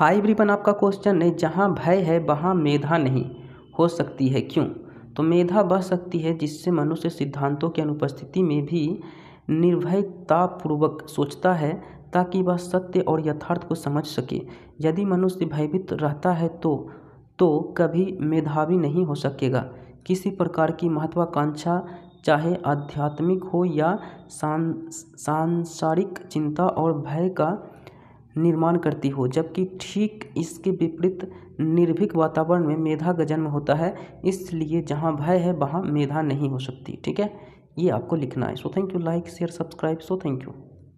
high ब्रिपन आपका question है जहाँ भय है वहाँ मेधा नहीं हो सकती है क्यों तो मेधा बह सकती है जिससे मनुष्य सिद्धांतों की अनुपस्थिति में भी निर्भयतापूर्वक सोचता है ताकि वह सत्य और यथार्थ को समझ सके यदि मनुष्य भयभीत रहता है तो तो कभी मेधावी नहीं हो सकेगा किसी प्रकार की महत्वाकांक्षा चाहे आध्यात्मिक हो या सांसारिक चिंता और भय का निर्माण करती हो जबकि ठीक इसके विपरीत निर्भीक वातावरण में मेधा का जन्म होता है इसलिए जहाँ भय है वहाँ मेधा नहीं हो सकती ठीक है ये आपको लिखना है so thank you like share subscribe so thank you